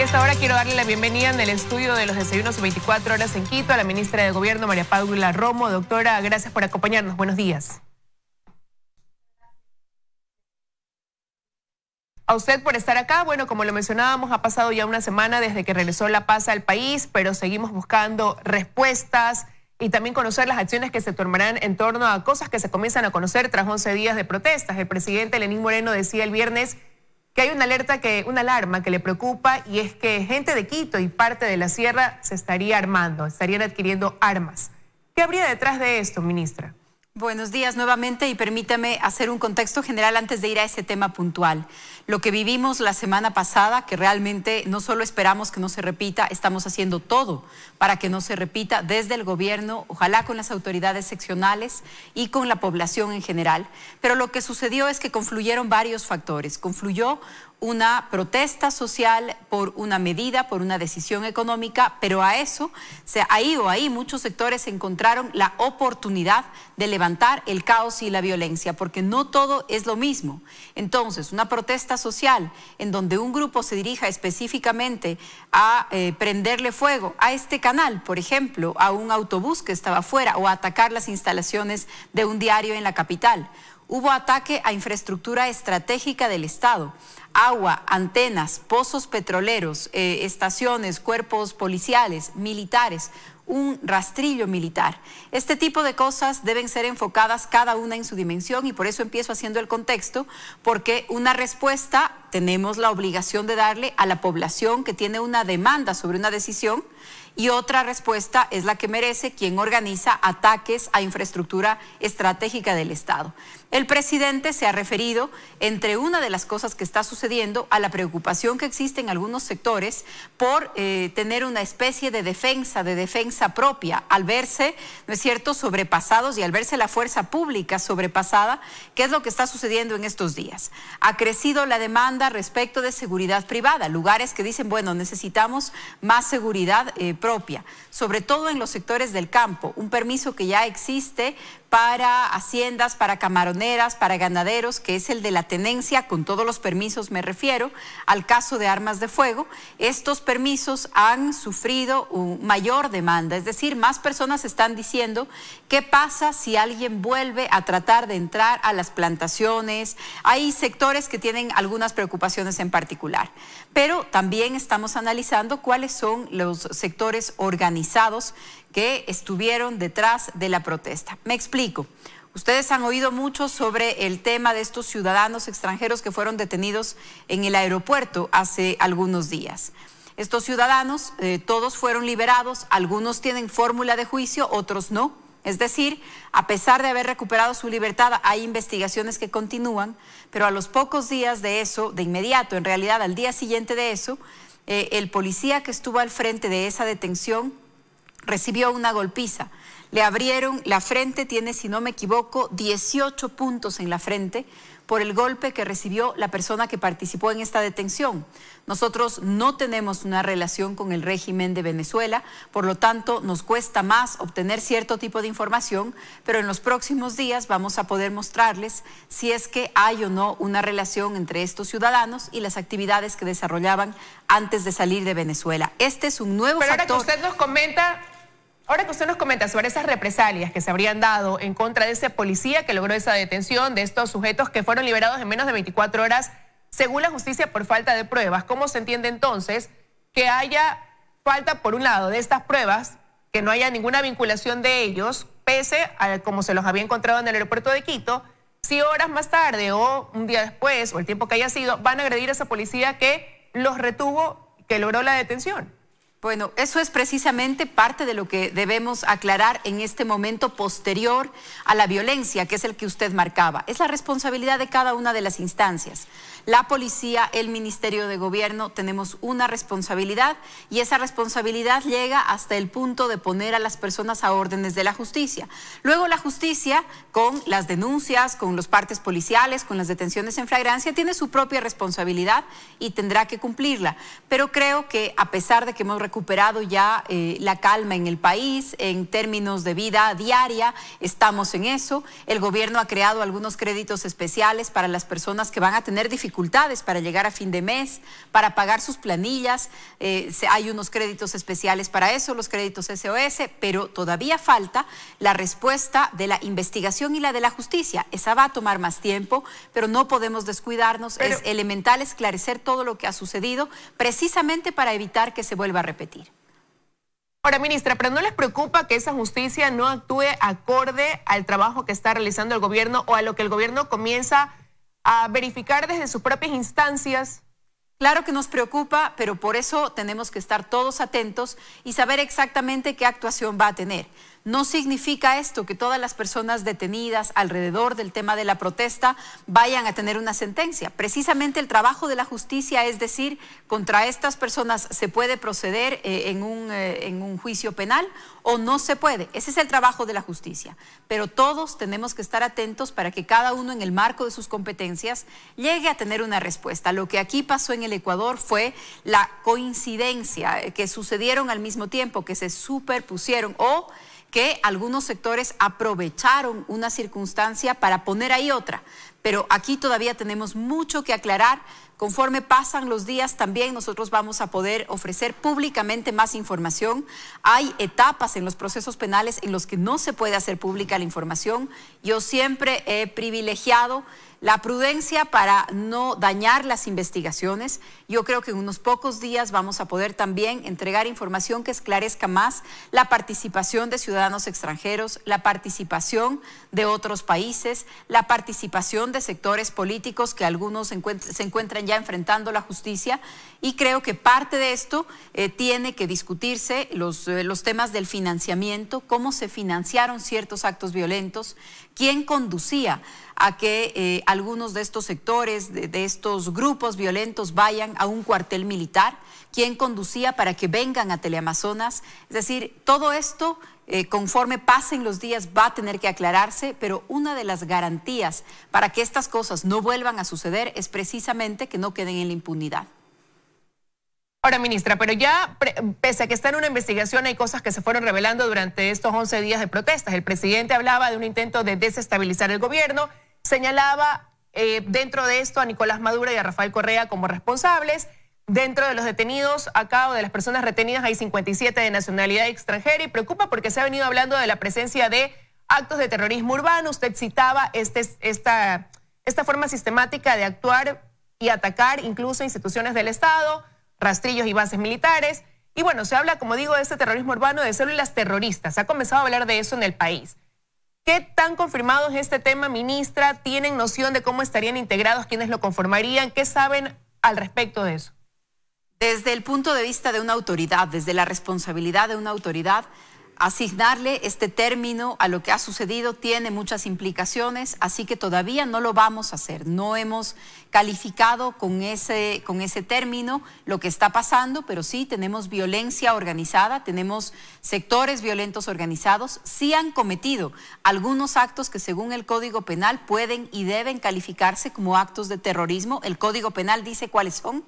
Esta hasta ahora quiero darle la bienvenida en el estudio de los desayunos 24 horas en Quito a la ministra de Gobierno, María Paula Romo. Doctora, gracias por acompañarnos. Buenos días. a usted por estar acá. Bueno, como lo mencionábamos, ha pasado ya una semana desde que regresó la paz al país, pero seguimos buscando respuestas y también conocer las acciones que se tomarán en torno a cosas que se comienzan a conocer tras 11 días de protestas. El presidente Lenín Moreno decía el viernes que hay una alerta, que una alarma que le preocupa y es que gente de Quito y parte de la sierra se estaría armando, estarían adquiriendo armas. ¿Qué habría detrás de esto, ministra? Buenos días nuevamente y permítame hacer un contexto general antes de ir a ese tema puntual. Lo que vivimos la semana pasada, que realmente no solo esperamos que no se repita, estamos haciendo todo para que no se repita desde el gobierno, ojalá con las autoridades seccionales y con la población en general. Pero lo que sucedió es que confluyeron varios factores. Confluyó una protesta social, por una medida, por una decisión económica, pero a eso, se, ahí o ahí muchos sectores encontraron la oportunidad de levantar el caos y la violencia, porque no todo es lo mismo. Entonces, una protesta social en donde un grupo se dirija específicamente a eh, prenderle fuego a este canal, por ejemplo, a un autobús que estaba afuera o a atacar las instalaciones de un diario en la capital hubo ataque a infraestructura estratégica del Estado, agua, antenas, pozos petroleros, eh, estaciones, cuerpos policiales, militares, un rastrillo militar. Este tipo de cosas deben ser enfocadas cada una en su dimensión y por eso empiezo haciendo el contexto, porque una respuesta tenemos la obligación de darle a la población que tiene una demanda sobre una decisión y otra respuesta es la que merece quien organiza ataques a infraestructura estratégica del Estado. El presidente se ha referido, entre una de las cosas que está sucediendo, a la preocupación que existe en algunos sectores por eh, tener una especie de defensa, de defensa propia, al verse, ¿no es cierto?, sobrepasados y al verse la fuerza pública sobrepasada, que es lo que está sucediendo en estos días. Ha crecido la demanda respecto de seguridad privada, lugares que dicen, bueno, necesitamos más seguridad eh, propia, sobre todo en los sectores del campo, un permiso que ya existe para haciendas, para camaroneras, para ganaderos, que es el de la tenencia, con todos los permisos me refiero, al caso de armas de fuego, estos permisos han sufrido un mayor demanda, es decir, más personas están diciendo ¿Qué pasa si alguien vuelve a tratar de entrar a las plantaciones? Hay sectores que tienen algunas preocupaciones en particular, pero también estamos analizando cuáles son los sectores organizados que estuvieron detrás de la protesta. Me explico. Ustedes han oído mucho sobre el tema de estos ciudadanos extranjeros que fueron detenidos en el aeropuerto hace algunos días. Estos ciudadanos, eh, todos fueron liberados, algunos tienen fórmula de juicio, otros no es decir, a pesar de haber recuperado su libertad, hay investigaciones que continúan, pero a los pocos días de eso, de inmediato, en realidad al día siguiente de eso, eh, el policía que estuvo al frente de esa detención recibió una golpiza le abrieron la frente, tiene, si no me equivoco, 18 puntos en la frente por el golpe que recibió la persona que participó en esta detención. Nosotros no tenemos una relación con el régimen de Venezuela, por lo tanto nos cuesta más obtener cierto tipo de información, pero en los próximos días vamos a poder mostrarles si es que hay o no una relación entre estos ciudadanos y las actividades que desarrollaban antes de salir de Venezuela. Este es un nuevo pero que usted nos comenta Ahora que usted nos comenta sobre esas represalias que se habrían dado en contra de ese policía que logró esa detención de estos sujetos que fueron liberados en menos de 24 horas, según la justicia, por falta de pruebas, ¿cómo se entiende entonces que haya falta, por un lado, de estas pruebas, que no haya ninguna vinculación de ellos, pese a como se los había encontrado en el aeropuerto de Quito, si horas más tarde o un día después o el tiempo que haya sido, van a agredir a esa policía que los retuvo, que logró la detención? Bueno, eso es precisamente parte de lo que debemos aclarar en este momento posterior a la violencia, que es el que usted marcaba. Es la responsabilidad de cada una de las instancias la policía, el Ministerio de Gobierno, tenemos una responsabilidad y esa responsabilidad llega hasta el punto de poner a las personas a órdenes de la justicia. Luego la justicia, con las denuncias, con los partes policiales, con las detenciones en flagrancia, tiene su propia responsabilidad y tendrá que cumplirla. Pero creo que a pesar de que hemos recuperado ya eh, la calma en el país, en términos de vida diaria, estamos en eso. El gobierno ha creado algunos créditos especiales para las personas que van a tener dificultades para llegar a fin de mes, para pagar sus planillas. Eh, hay unos créditos especiales para eso, los créditos SOS, pero todavía falta la respuesta de la investigación y la de la justicia. Esa va a tomar más tiempo, pero no podemos descuidarnos. es elemental esclarecer todo lo que ha sucedido precisamente para evitar que se vuelva a repetir. Ahora, ministra, pero ¿no les preocupa que esa justicia no actúe acorde al trabajo que está realizando el gobierno o a lo que el gobierno comienza a verificar desde sus propias instancias? Claro que nos preocupa, pero por eso tenemos que estar todos atentos y saber exactamente qué actuación va a tener. No significa esto que todas las personas detenidas alrededor del tema de la protesta vayan a tener una sentencia. Precisamente el trabajo de la justicia es decir, contra estas personas se puede proceder eh, en, un, eh, en un juicio penal o no se puede. Ese es el trabajo de la justicia. Pero todos tenemos que estar atentos para que cada uno en el marco de sus competencias llegue a tener una respuesta. Lo que aquí pasó en el Ecuador fue la coincidencia, eh, que sucedieron al mismo tiempo, que se superpusieron o que algunos sectores aprovecharon una circunstancia para poner ahí otra pero aquí todavía tenemos mucho que aclarar. Conforme pasan los días, también nosotros vamos a poder ofrecer públicamente más información. Hay etapas en los procesos penales en los que no se puede hacer pública la información. Yo siempre he privilegiado la prudencia para no dañar las investigaciones. Yo creo que en unos pocos días vamos a poder también entregar información que esclarezca más la participación de ciudadanos extranjeros, la participación de otros países, la participación de sectores políticos que algunos se, encuentran ya enfrentando la justicia y creo que parte de esto eh, tiene que discutirse los, eh, los temas del financiamiento, cómo se financiaron ciertos actos violentos, quién conducía a que eh, algunos de estos sectores, de, estos grupos violentos vayan a un cuartel militar, quién conducía para que vengan a Teleamazonas. Es decir, todo esto eh, conforme pasen los días va a tener que aclararse, pero una de las garantías para que estas cosas no vuelvan a suceder es precisamente que no queden en la impunidad. Ahora, ministra, pero ya, pese a que está en una investigación, hay cosas que se fueron revelando durante estos 11 días de protestas. El presidente hablaba de un intento de desestabilizar el gobierno, señalaba eh, dentro de esto a Nicolás Maduro y a Rafael Correa como responsables. Dentro de los detenidos acá o de las personas retenidas hay 57 de nacionalidad extranjera y preocupa porque se ha venido hablando de la presencia de actos de terrorismo urbano. Usted citaba este, esta, esta forma sistemática de actuar y atacar incluso instituciones del Estado, rastrillos y bases militares. Y bueno, se habla, como digo, de este terrorismo urbano de células terroristas. Se ha comenzado a hablar de eso en el país. ¿Qué tan confirmado es este tema, ministra? ¿Tienen noción de cómo estarían integrados, quiénes lo conformarían? ¿Qué saben al respecto de eso? desde el punto de vista de una autoridad, desde la responsabilidad de una autoridad, asignarle este término a lo que ha sucedido tiene muchas implicaciones, así que todavía no lo vamos a hacer. No hemos calificado con ese, con ese término lo que está pasando, pero sí tenemos violencia organizada, tenemos sectores violentos organizados, sí han cometido algunos actos que según el Código Penal pueden y deben calificarse como actos de terrorismo. El Código Penal dice cuáles son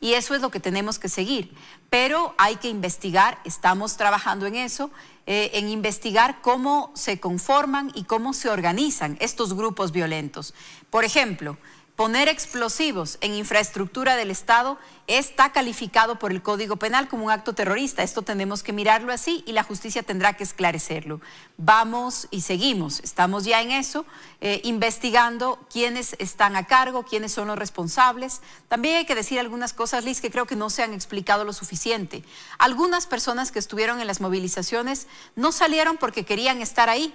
y eso es lo que tenemos que seguir. Pero hay que investigar, estamos trabajando en eso, eh, en investigar cómo se conforman y cómo se organizan estos grupos violentos. Por ejemplo, Poner explosivos en infraestructura del Estado está calificado por el Código Penal como un acto terrorista. Esto tenemos que mirarlo así y la justicia tendrá que esclarecerlo. Vamos y seguimos. Estamos ya en eso, eh, investigando quiénes están a cargo, quiénes son los responsables. También hay que decir algunas cosas, Liz, que creo que no se han explicado lo suficiente. Algunas personas que estuvieron en las movilizaciones no salieron porque querían estar ahí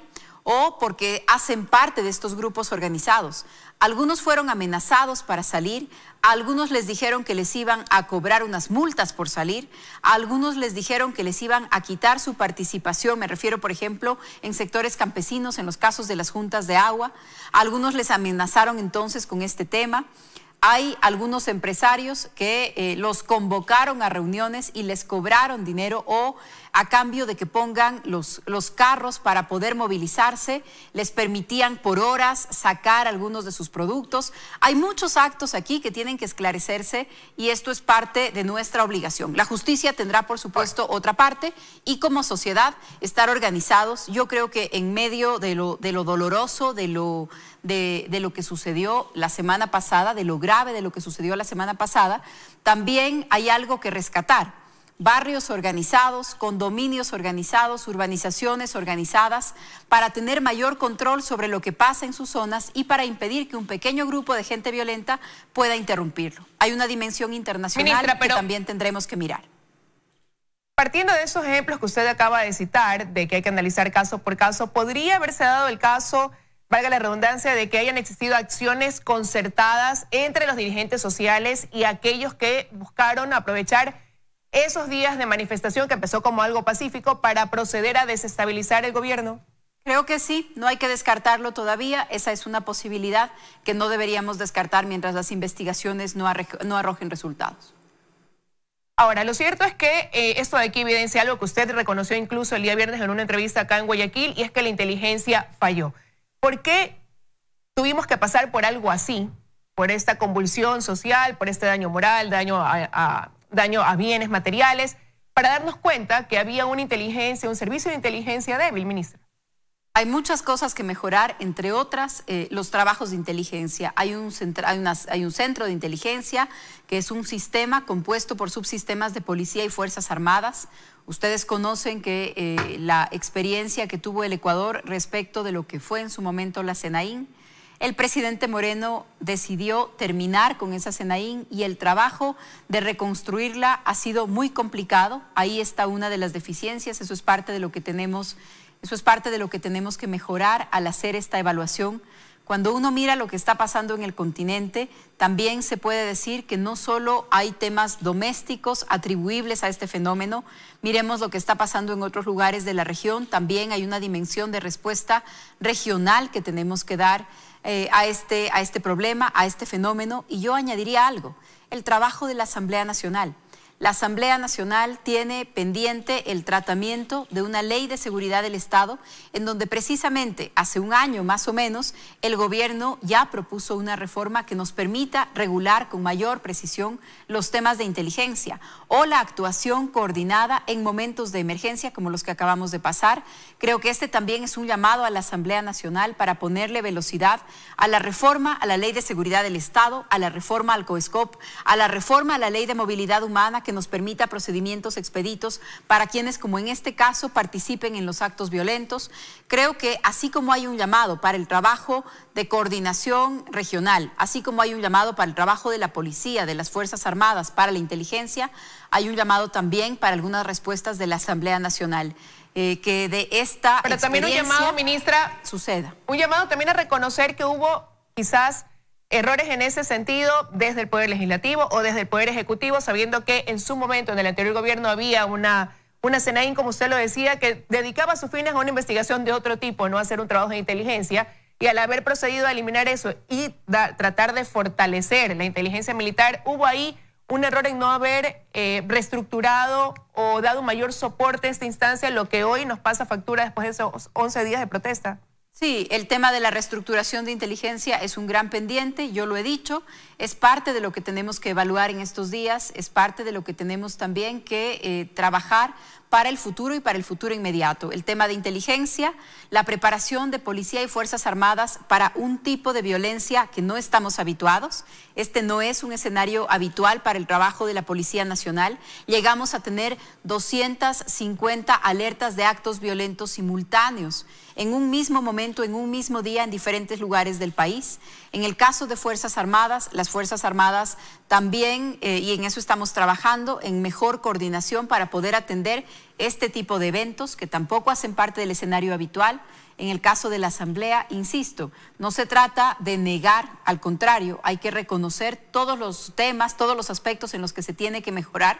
o porque hacen parte de estos grupos organizados. Algunos fueron amenazados para salir, algunos les dijeron que les iban a cobrar unas multas por salir, algunos les dijeron que les iban a quitar su participación, me refiero por ejemplo en sectores campesinos, en los casos de las juntas de agua, algunos les amenazaron entonces con este tema. Hay algunos empresarios que eh, los convocaron a reuniones y les cobraron dinero o a cambio de que pongan los, los carros para poder movilizarse, les permitían por horas sacar algunos de sus productos. Hay muchos actos aquí que tienen que esclarecerse y esto es parte de nuestra obligación. La justicia tendrá, por supuesto, otra parte y como sociedad estar organizados. Yo creo que en medio de lo, de lo doloroso, de lo, de, de lo que sucedió la semana pasada, de lo grave de lo que sucedió la semana pasada, también hay algo que rescatar barrios organizados, condominios organizados, urbanizaciones organizadas, para tener mayor control sobre lo que pasa en sus zonas y para impedir que un pequeño grupo de gente violenta pueda interrumpirlo. Hay una dimensión internacional que también tendremos que mirar. Partiendo de esos ejemplos que usted acaba de citar, de que hay que analizar caso por caso, ¿podría haberse dado el caso, valga la redundancia, de que hayan existido acciones concertadas entre los dirigentes sociales y aquellos que buscaron aprovechar esos días de manifestación que empezó como algo pacífico para proceder a desestabilizar el gobierno? Creo que sí, no hay que descartarlo todavía, esa es una posibilidad que no deberíamos descartar mientras las investigaciones no, arrojen resultados. Ahora, lo cierto es que eh, esto de aquí evidencia algo que usted reconoció incluso el día viernes en una entrevista acá en Guayaquil y es que la inteligencia falló. ¿Por qué tuvimos que pasar por algo así? Por esta convulsión social, por este daño moral, daño a, daño a bienes materiales, para darnos cuenta que había una inteligencia, un servicio de inteligencia débil, ministro. Hay muchas cosas que mejorar, entre otras eh, los trabajos de inteligencia. Hay un, hay, un, centro de inteligencia que es un sistema compuesto por subsistemas de policía y Fuerzas Armadas. Ustedes conocen que eh, la experiencia que tuvo el Ecuador respecto de lo que fue en su momento la SENAIN, el presidente Moreno decidió terminar con esa Senaín y el trabajo de reconstruirla ha sido muy complicado. Ahí está una de las deficiencias, eso es parte de lo que tenemos, eso es parte de lo que tenemos que mejorar al hacer esta evaluación. Cuando uno mira lo que está pasando en el continente, también se puede decir que no solo hay temas domésticos atribuibles a este fenómeno, miremos lo que está pasando en otros lugares de la región, también hay una dimensión de respuesta regional que tenemos que dar eh, a, este, a este problema, a este fenómeno, y yo añadiría algo, el trabajo de la Asamblea Nacional. La Asamblea Nacional tiene pendiente el tratamiento de una ley de seguridad del Estado, en donde precisamente hace un año más o menos el gobierno ya propuso una reforma que nos permita regular con mayor precisión los temas de inteligencia o la actuación coordinada en momentos de emergencia como los que acabamos de pasar. Creo que este también es un llamado a la Asamblea Nacional para ponerle velocidad a la reforma a la ley de seguridad del Estado, a la reforma al COESCOP, a la reforma a la ley de movilidad humana que nos permita procedimientos expeditos para quienes, como en este caso, participen en los actos violentos. Creo que así como hay un llamado para el trabajo de coordinación regional, así como hay un llamado para el trabajo de la policía, de las Fuerzas Armadas, para la inteligencia, hay un llamado también para algunas respuestas de la Asamblea Nacional. Eh, que de esta... Pero también un llamado, ministra... Suceda. Un llamado también a reconocer que hubo quizás errores en ese sentido desde el Poder Legislativo o desde el Poder Ejecutivo, sabiendo que en su momento, en el anterior gobierno, había una, una como usted lo decía, que dedicaba sus fines a una investigación de otro tipo, no a hacer un trabajo de inteligencia. Y al haber procedido a eliminar eso y tratar de fortalecer la inteligencia militar, hubo ahí un error en no haber eh, reestructurado o dado mayor soporte a esta instancia, lo que hoy nos pasa factura después de esos 11 días de protesta. Sí, el tema de la reestructuración de inteligencia es un gran pendiente, yo lo he dicho, es parte de lo que tenemos que evaluar en estos días, es parte de lo que tenemos también que eh, trabajar para el futuro y para el futuro inmediato. El tema de inteligencia, la preparación de policía y Fuerzas Armadas para un tipo de violencia que no estamos habituados. Este no es un escenario habitual para el trabajo de la Policía Nacional. Llegamos a tener 250 alertas de actos violentos simultáneos en un mismo momento, en un mismo día, en diferentes lugares del país. En el caso de Fuerzas Armadas, las Fuerzas Armadas también, eh, y en eso estamos trabajando, en mejor coordinación para poder atender este tipo de eventos que tampoco hacen parte del escenario habitual. En el caso de la Asamblea, insisto, no se trata de negar, al contrario, hay que reconocer todos los temas, todos los aspectos en los que se tiene que mejorar,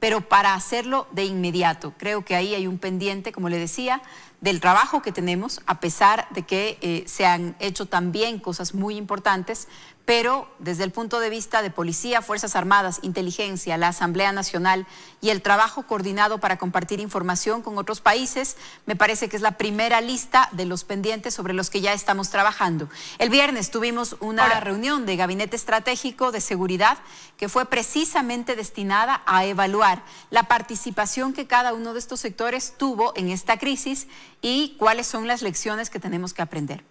pero para hacerlo de inmediato. Creo que ahí hay un pendiente, como le decía, del trabajo que tenemos, a pesar de que eh, se han hecho también cosas muy importantes, pero desde el punto de vista de policía, Fuerzas Armadas, inteligencia, la Asamblea Nacional y el trabajo coordinado para compartir información con otros países, me parece que es la primera lista de los pendientes sobre los que ya estamos trabajando. El viernes tuvimos una reunión de Gabinete Estratégico de Seguridad que fue precisamente destinada a evaluar la participación que cada uno de estos sectores tuvo en esta crisis y cuáles son las lecciones que tenemos que aprender.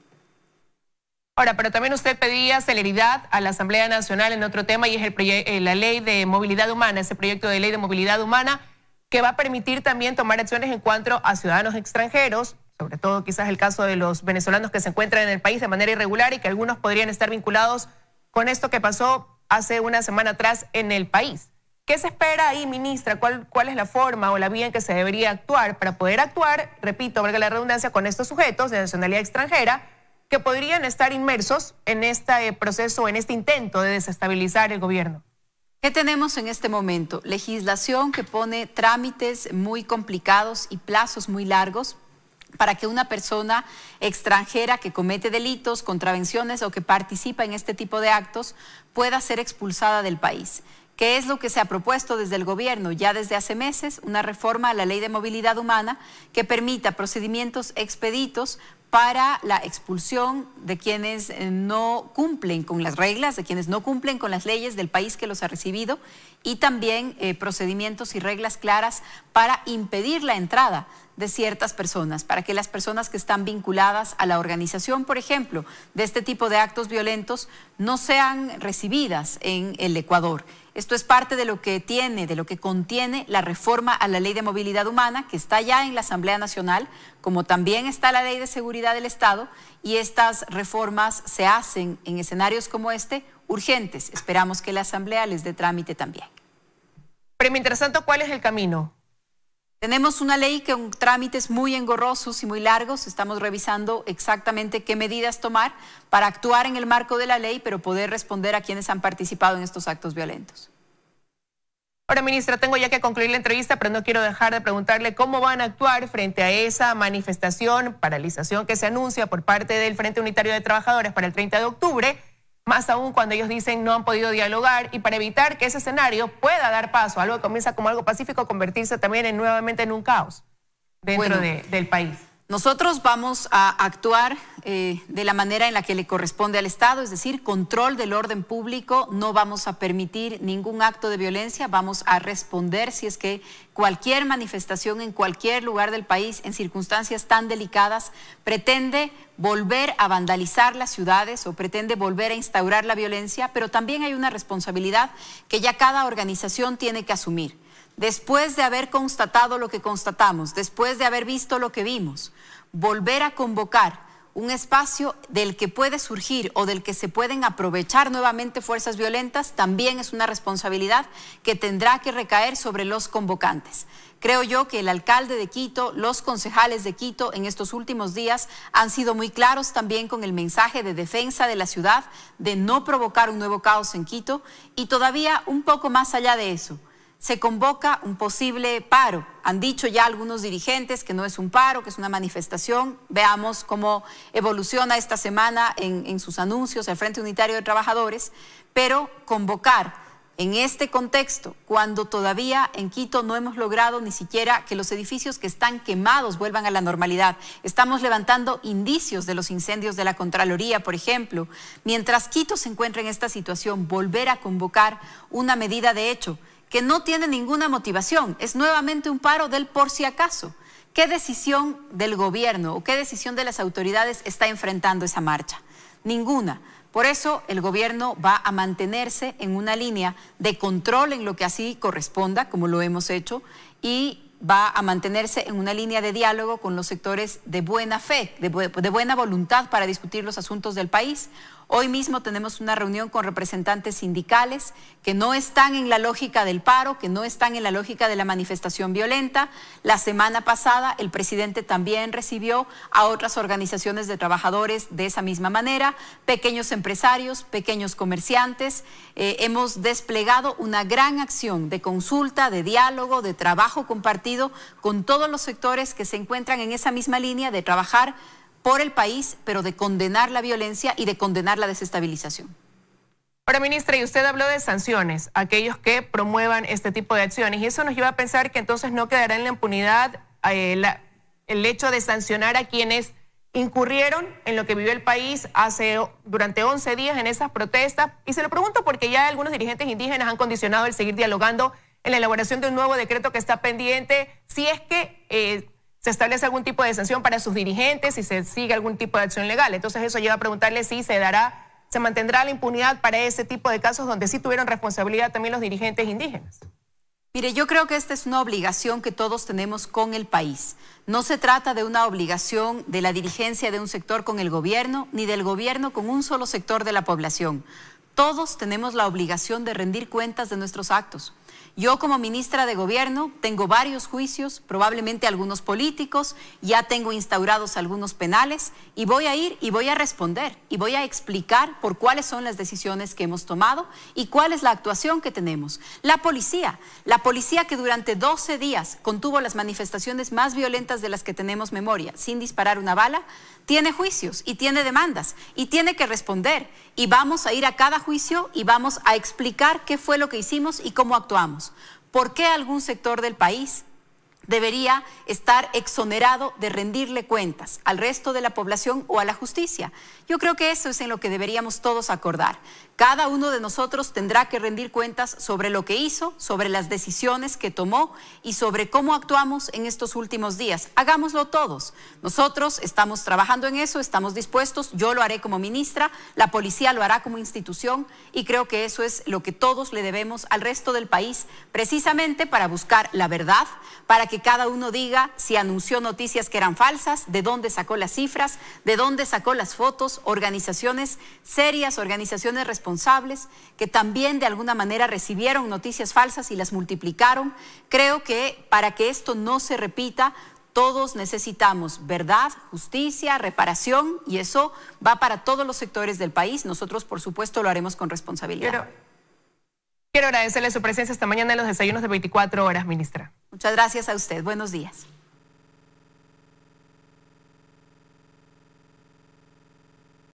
Ahora, pero también usted pedía celeridad a la Asamblea Nacional en otro tema y es eh, la ley de movilidad humana, ese proyecto de ley de movilidad humana que va a permitir también tomar acciones en cuanto a ciudadanos extranjeros, sobre todo quizás el caso de los venezolanos que se encuentran en el país de manera irregular y que algunos podrían estar vinculados con esto que pasó hace una semana atrás en el país. ¿Qué se espera ahí, ministra? ¿Cuál, es la forma o la vía en que se debería actuar para poder actuar, repito, valga la redundancia, con estos sujetos de nacionalidad extranjera que podrían estar inmersos en este eh, proceso, en este intento de desestabilizar el gobierno? ¿Qué tenemos en este momento? Legislación que pone trámites muy complicados y plazos muy largos para que una persona extranjera que comete delitos, contravenciones o que participa en este tipo de actos pueda ser expulsada del país que es lo que se ha propuesto desde el gobierno ya desde hace meses, una reforma a la ley de movilidad humana que permita procedimientos expeditos para la expulsión de quienes eh, no cumplen con las reglas, de quienes no cumplen con las leyes del país que los ha recibido y también eh, procedimientos y reglas claras para impedir la entrada de ciertas personas, para que las personas que están vinculadas a la organización, por ejemplo, de este tipo de actos violentos, no sean recibidas en el Ecuador. Esto es parte de lo que tiene, de lo que contiene la reforma a la Ley de Movilidad Humana, que está ya en la Asamblea Nacional, como también está la Ley de Seguridad del Estado, y estas reformas se hacen en escenarios como este urgentes. Esperamos que la Asamblea les dé trámite también. Pero mientras tanto, ¿cuál es el camino? Tenemos una ley con trámites muy engorrosos y muy largos. Estamos revisando exactamente qué medidas tomar para actuar en el marco de la ley, pero poder responder a quienes han participado en estos actos violentos. Ahora, ministra, tengo ya que concluir la entrevista, pero no quiero dejar de preguntarle cómo van a actuar frente a esa manifestación, paralización que se anuncia por parte del Frente Unitario de Trabajadores para el 30 de octubre más aún cuando ellos dicen no han podido dialogar y para evitar que ese escenario pueda dar paso, a algo que comienza como algo pacífico, convertirse también en, nuevamente en un caos dentro del país. Nosotros vamos a actuar eh, de la manera en la que le corresponde al Estado, es decir, control del orden público, no vamos a permitir ningún acto de violencia, vamos a responder si es que cualquier manifestación en cualquier lugar del país en circunstancias tan delicadas pretende volver a vandalizar las ciudades o pretende volver a instaurar la violencia, pero también hay una responsabilidad que ya cada organización tiene que asumir. Después de haber constatado lo que constatamos, después de haber visto lo que vimos, volver a convocar un espacio del que puede surgir o del que se pueden aprovechar nuevamente fuerzas violentas, también es una responsabilidad que tendrá que recaer sobre los convocantes. Creo yo que el alcalde de Quito, los concejales de Quito en estos últimos días han sido muy claros también con el mensaje de defensa de la ciudad, de no provocar un nuevo caos en Quito y todavía un poco más allá de eso se convoca un posible paro. Han dicho ya algunos dirigentes que no es un paro, que es una manifestación. Veamos cómo evoluciona esta semana en, sus anuncios el Frente Unitario de Trabajadores, pero convocar en este contexto, cuando todavía en Quito no hemos logrado ni siquiera que los edificios que están quemados vuelvan a la normalidad. Estamos levantando indicios de los incendios de la Contraloría, por ejemplo. Mientras Quito se encuentra en esta situación, volver a convocar una medida de hecho que no tiene ninguna motivación. Es nuevamente un paro del por si acaso. ¿Qué decisión del gobierno o qué decisión de las autoridades está enfrentando esa marcha? Ninguna. Por eso el gobierno va a mantenerse en una línea de control en lo que así corresponda, como lo hemos hecho, y va a mantenerse en una línea de diálogo con los sectores de buena fe, de, buena voluntad para discutir los asuntos del país. Hoy mismo tenemos una reunión con representantes sindicales que no están en la lógica del paro, que no están en la lógica de la manifestación violenta. La semana pasada el presidente también recibió a otras organizaciones de trabajadores de esa misma manera, pequeños empresarios, pequeños comerciantes. Eh, hemos desplegado una gran acción de consulta, de diálogo, de trabajo compartido con todos los sectores que se encuentran en esa misma línea de trabajar por el país, pero de condenar la violencia y de condenar la desestabilización. Ahora, ministra, y usted habló de sanciones, aquellos que promuevan este tipo de acciones, y eso nos lleva a pensar que entonces no quedará en la impunidad eh, el hecho de sancionar a quienes incurrieron en lo que vivió el país hace durante 11 días en esas protestas. Y se lo pregunto porque ya algunos dirigentes indígenas han condicionado el seguir dialogando en la elaboración de un nuevo decreto que está pendiente, si es que eh, se establece algún tipo de sanción para sus dirigentes y se sigue algún tipo de acción legal. Entonces eso lleva a preguntarle si se dará, se mantendrá la impunidad para ese tipo de casos donde sí tuvieron responsabilidad también los dirigentes indígenas. Mire, yo creo que esta es una obligación que todos tenemos con el país. No se trata de una obligación de la dirigencia de un sector con el gobierno, ni del gobierno con un solo sector de la población. Todos tenemos la obligación de rendir cuentas de nuestros actos. Yo como ministra de Gobierno tengo varios juicios, probablemente algunos políticos, ya tengo instaurados algunos penales y voy a ir y voy a responder y voy a explicar por cuáles son las decisiones que hemos tomado y cuál es la actuación que tenemos. La policía, la policía que durante 12 días contuvo las manifestaciones más violentas de las que tenemos memoria, sin disparar una bala, tiene juicios y tiene demandas y tiene que responder y vamos a ir a cada juicio y vamos a explicar qué fue lo que hicimos y cómo actuamos. ¿Por qué algún sector del país debería estar exonerado de rendirle cuentas al resto de la población o a la justicia. Yo creo que eso es en lo que deberíamos todos acordar, cada uno de nosotros tendrá que rendir cuentas sobre lo que hizo, sobre las decisiones que tomó y sobre cómo actuamos en estos últimos días. Hagámoslo todos. Nosotros estamos trabajando en eso, estamos dispuestos, yo lo haré como ministra, la policía lo hará como institución y creo que eso es lo que todos le debemos al resto del país, precisamente para buscar la verdad, para que cada uno diga si anunció noticias que eran falsas, de dónde sacó las cifras, de dónde sacó las fotos, organizaciones serias, organizaciones responsables responsables que también de alguna manera recibieron noticias falsas y las multiplicaron. Creo que para que esto no se repita, todos necesitamos verdad, justicia, reparación y eso va para todos los sectores del país. Nosotros, por supuesto, lo haremos con responsabilidad. Quiero, quiero agradecerle su presencia esta mañana en los desayunos de 24 horas, ministra. Muchas gracias a usted. Buenos días.